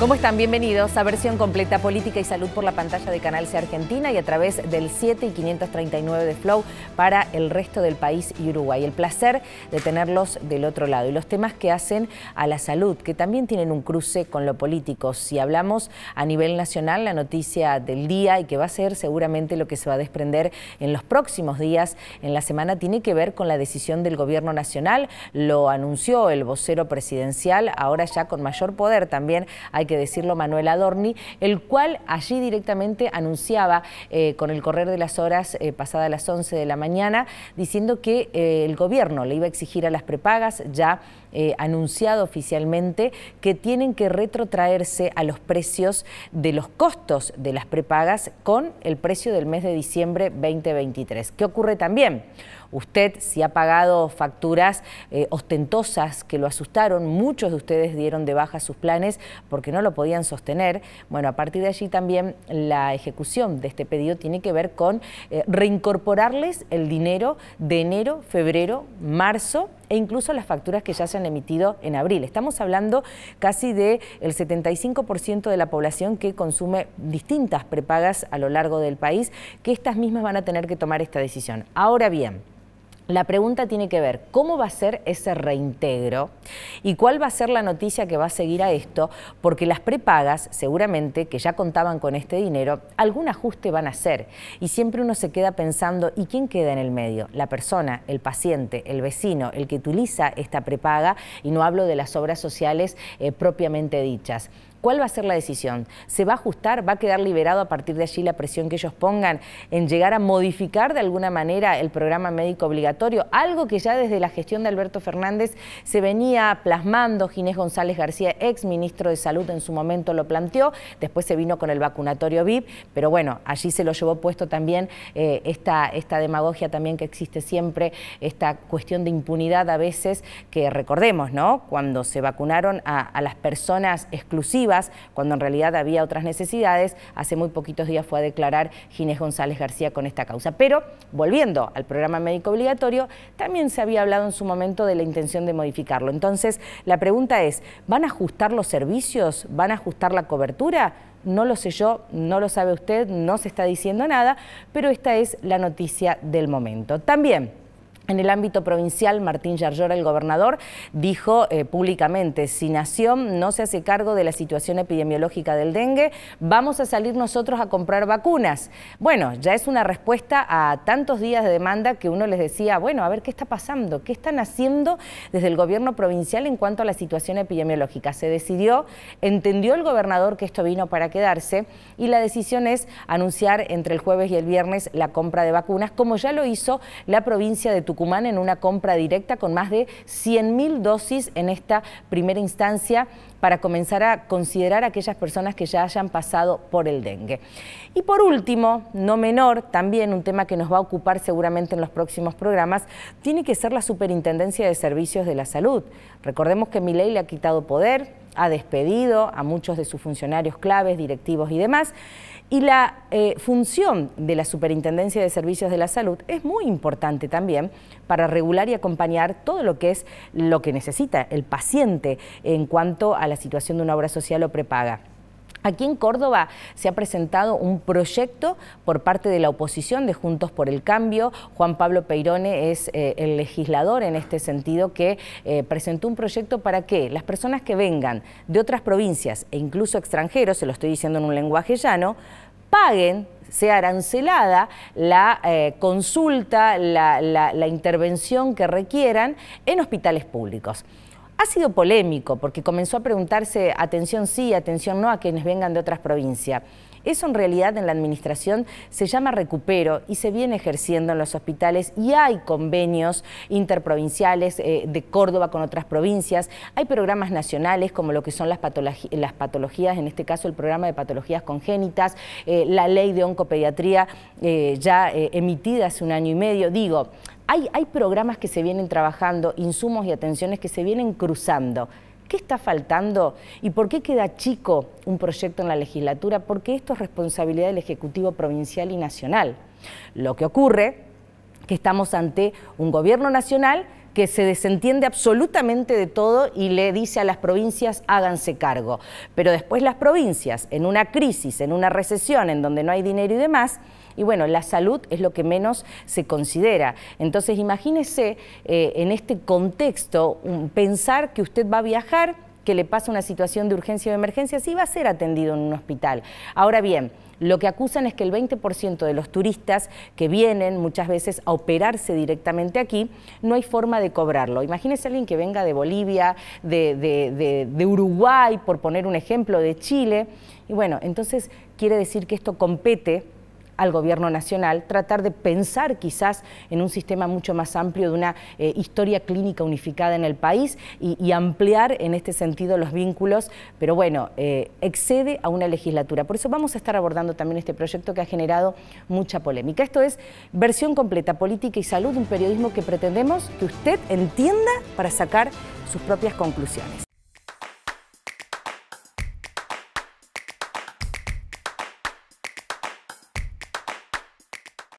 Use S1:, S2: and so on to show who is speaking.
S1: ¿Cómo están? Bienvenidos a versión completa Política y Salud por la pantalla de Canal C Argentina y a través del 7 y 539 de Flow para el resto del país y Uruguay. El placer de tenerlos del otro lado y los temas que hacen a la salud, que también tienen un cruce con lo político. Si hablamos a nivel nacional, la noticia del día y que va a ser seguramente lo que se va a desprender en los próximos días, en la semana, tiene que ver con la decisión del gobierno nacional. Lo anunció el vocero presidencial, ahora ya con mayor poder también hay que que decirlo, Manuel Adorni, el cual allí directamente anunciaba eh, con el correr de las horas, eh, pasadas las 11 de la mañana, diciendo que eh, el gobierno le iba a exigir a las prepagas ya eh, anunciado oficialmente que tienen que retrotraerse a los precios de los costos de las prepagas con el precio del mes de diciembre 2023. ¿Qué ocurre también? Usted, si ha pagado facturas eh, ostentosas que lo asustaron, muchos de ustedes dieron de baja sus planes porque no lo podían sostener. Bueno, a partir de allí también la ejecución de este pedido tiene que ver con eh, reincorporarles el dinero de enero, febrero, marzo e incluso las facturas que ya se emitido en abril. Estamos hablando casi del 75% de la población que consume distintas prepagas a lo largo del país, que estas mismas van a tener que tomar esta decisión. Ahora bien, la pregunta tiene que ver cómo va a ser ese reintegro y cuál va a ser la noticia que va a seguir a esto, porque las prepagas, seguramente que ya contaban con este dinero, algún ajuste van a hacer. Y siempre uno se queda pensando, ¿y quién queda en el medio? La persona, el paciente, el vecino, el que utiliza esta prepaga, y no hablo de las obras sociales eh, propiamente dichas. ¿Cuál va a ser la decisión? ¿Se va a ajustar? ¿Va a quedar liberado a partir de allí la presión que ellos pongan en llegar a modificar de alguna manera el programa médico obligatorio? Algo que ya desde la gestión de Alberto Fernández se venía plasmando. Ginés González García, ex ministro de Salud, en su momento lo planteó. Después se vino con el vacunatorio VIP, pero bueno, allí se lo llevó puesto también eh, esta, esta demagogia también que existe siempre, esta cuestión de impunidad a veces que recordemos, ¿no? Cuando se vacunaron a las personas exclusivas cuando en realidad había otras necesidades. Hace muy poquitos días fue a declarar Ginés González García con esta causa. Pero, volviendo al programa médico obligatorio, también se había hablado en su momento de la intención de modificarlo. Entonces, la pregunta es, ¿van a ajustar los servicios? ¿Van a ajustar la cobertura? No lo sé yo, no lo sabe usted, no se está diciendo nada, pero esta es la noticia del momento. También en el ámbito provincial, Martín Yarlora, el gobernador, dijo eh, públicamente, si Nación no se hace cargo de la situación epidemiológica del dengue, vamos a salir nosotros a comprar vacunas. Bueno, ya es una respuesta a tantos días de demanda que uno les decía, bueno, a ver qué está pasando, qué están haciendo desde el gobierno provincial en cuanto a la situación epidemiológica. Se decidió, entendió el gobernador que esto vino para quedarse y la decisión es anunciar entre el jueves y el viernes la compra de vacunas, como ya lo hizo la provincia de Tucumán en una compra directa con más de 100.000 dosis en esta primera instancia para comenzar a considerar a aquellas personas que ya hayan pasado por el dengue. Y por último, no menor, también un tema que nos va a ocupar seguramente en los próximos programas, tiene que ser la Superintendencia de Servicios de la Salud. Recordemos que Milei le ha quitado poder, ha despedido a muchos de sus funcionarios claves, directivos y demás, y la eh, función de la Superintendencia de Servicios de la Salud es muy importante también para regular y acompañar todo lo que es lo que necesita el paciente en cuanto a la situación de una obra social o prepaga. Aquí en Córdoba se ha presentado un proyecto por parte de la oposición de Juntos por el Cambio. Juan Pablo Peirone es eh, el legislador en este sentido que eh, presentó un proyecto para que las personas que vengan de otras provincias e incluso extranjeros, se lo estoy diciendo en un lenguaje llano, paguen sea arancelada la eh, consulta, la intervención que requieran en hospitales públicos ha sido polémico porque comenzó a preguntarse atención sí, atención no a quienes vengan de otras provincias. Eso en realidad en la administración se llama recupero y se viene ejerciendo en los hospitales y hay convenios interprovinciales eh, de Córdoba con otras provincias, hay programas nacionales como lo que son las, patologías, en este caso el programa de patologías congénitas, eh, la ley de oncopediatría eh, ya emitida hace un año y medio. Digo, hay, programas que se vienen trabajando, insumos y atenciones que se vienen cruzando. ¿Qué está faltando y por qué queda chico un proyecto en la legislatura? Porque esto es responsabilidad del Ejecutivo Provincial y Nacional. Lo que ocurre es que estamos ante un gobierno nacional que se desentiende absolutamente de todo y le dice a las provincias háganse cargo. Pero después las provincias, en una crisis, en una recesión, en donde no hay dinero y demás, y bueno, la salud es lo que menos se considera. Entonces imagínese eh, en este contexto pensar que usted va a viajar, que le pasa una situación de urgencia o de emergencia, sí va a ser atendido en un hospital. Ahora bien, lo que acusan es que el 20% de los turistas que vienen muchas veces a operarse directamente aquí, no hay forma de cobrarlo. Imagínese alguien que venga de Bolivia, de, Uruguay, por poner un ejemplo, de Chile. Y bueno, entonces quiere decir que esto compete al gobierno nacional, tratar de pensar quizás en un sistema mucho más amplio de una eh, historia clínica unificada en el país y, ampliar en este sentido los vínculos, pero bueno, eh, excede a una legislatura. Por eso vamos a estar abordando también este proyecto que ha generado mucha polémica. Esto es versión completa, política y salud, un periodismo que pretendemos que usted entienda para sacar sus propias conclusiones.